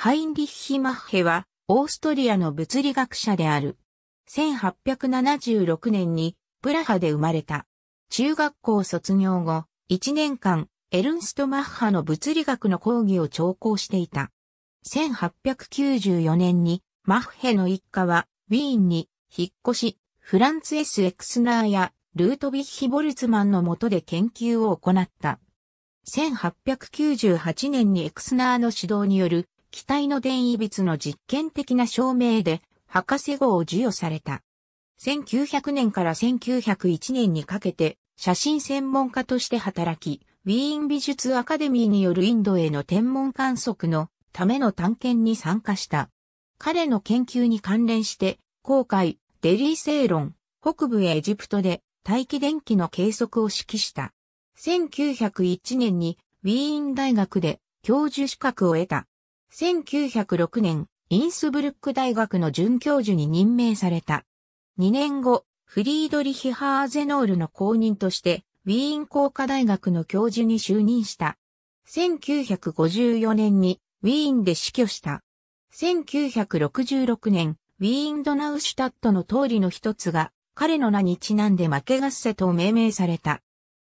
ハインリッヒ・マッヘは、オーストリアの物理学者である。1876年に、プラハで生まれた。中学校卒業後、1年間、エルンスト・マッハの物理学の講義を聴講していた。1894年に、マッヘの一家は、ウィーンに引っ越し、フランツ・エスエクスナーやルートビッヒ・ボルツマンの下で研究を行った。1898年にエクスナーの指導による機体の電位物の実験的な証明で、博士号を授与された。1900年から1901年にかけて、写真専門家として働き、ウィーン美術アカデミーによるインドへの天文観測のための探検に参加した。彼の研究に関連して、航海、デリーセ論、北部エジプトで大気電気の計測を指揮した。1901年にウィーン大学で教授資格を得た。1906年、インスブルック大学の准教授に任命された。2年後、フリードリヒ・ハーゼノールの後任として、ウィーン工科大学の教授に就任した。1954年にウィーンで死去した。1966年、ウィーンドナウシュタットの通りの一つが、彼の名にちなんで負け合せと命名された。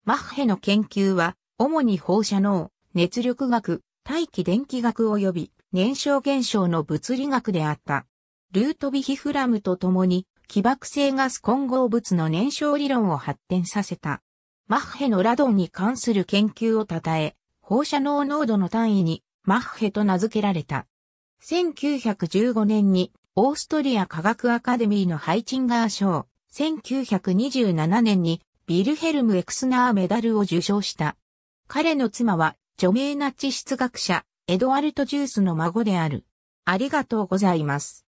マッヘの研究は、主に放射能、熱力学、大気電気学及び燃焼現象の物理学であった。ルートビヒフラムと共に、起爆性ガス混合物の燃焼理論を発展させた。マッヘのラドンに関する研究を称え、放射能濃度の単位にマッヘと名付けられた。1915年にオーストリア科学アカデミーのハイチンガー賞、1927年にビルヘルム・エクスナーメダルを受賞した。彼の妻は著名な地質学者、エドワルト・ジュースの孫である。ありがとうございます。